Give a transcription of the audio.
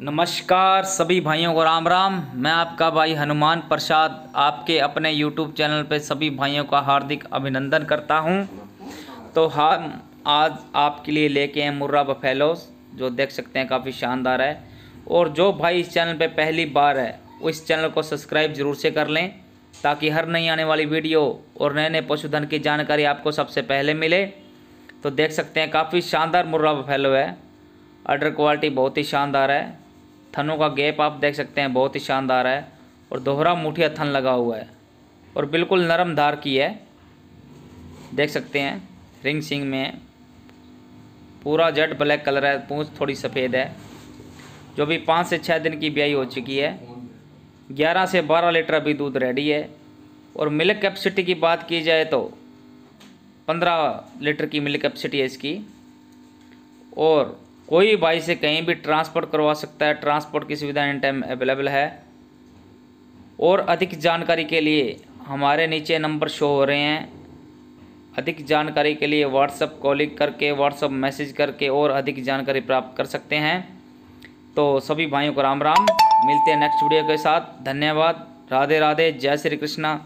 नमस्कार सभी भाइयों को राम राम मैं आपका भाई हनुमान प्रसाद आपके अपने यूट्यूब चैनल पर सभी भाइयों का हार्दिक अभिनंदन करता हूं तो हम आज आपके लिए लेके हैं मुर्रा बफेलोस जो देख सकते हैं काफ़ी शानदार है और जो भाई इस चैनल पे पहली बार है वो इस चैनल को सब्सक्राइब जरूर से कर लें ताकि हर नई आने वाली वीडियो और नए नए पशुधन की जानकारी आपको सबसे पहले मिले तो देख सकते हैं काफ़ी शानदार मुर्रा बफेलो है अर्डर क्वालिटी बहुत ही शानदार है थनों का गैप आप देख सकते हैं बहुत ही शानदार है और दोहरा मुठिया थन लगा हुआ है और बिल्कुल नरम धार की है देख सकते हैं रिंग सिंग में पूरा जेट ब्लैक कलर है पूँछ थोड़ी सफ़ेद है जो भी पाँच से छः दिन की ब्याई हो चुकी है ग्यारह से बारह लीटर अभी दूध रेडी है और मिल्क कैपेसिटी की बात की जाए तो पंद्रह लीटर की मिल्क कैपेसिटी है इसकी और कोई भाई से कहीं भी ट्रांसपोर्ट करवा सकता है ट्रांसपोर्ट की सुविधा एनी टाइम अवेलेबल है और अधिक जानकारी के लिए हमारे नीचे नंबर शो हो रहे हैं अधिक जानकारी के लिए व्हाट्सअप कॉलिंग करके व्हाट्सअप मैसेज करके और अधिक जानकारी प्राप्त कर सकते हैं तो सभी भाइयों को राम राम मिलते हैं नेक्स्ट वीडियो के साथ धन्यवाद राधे राधे जय श्री कृष्णा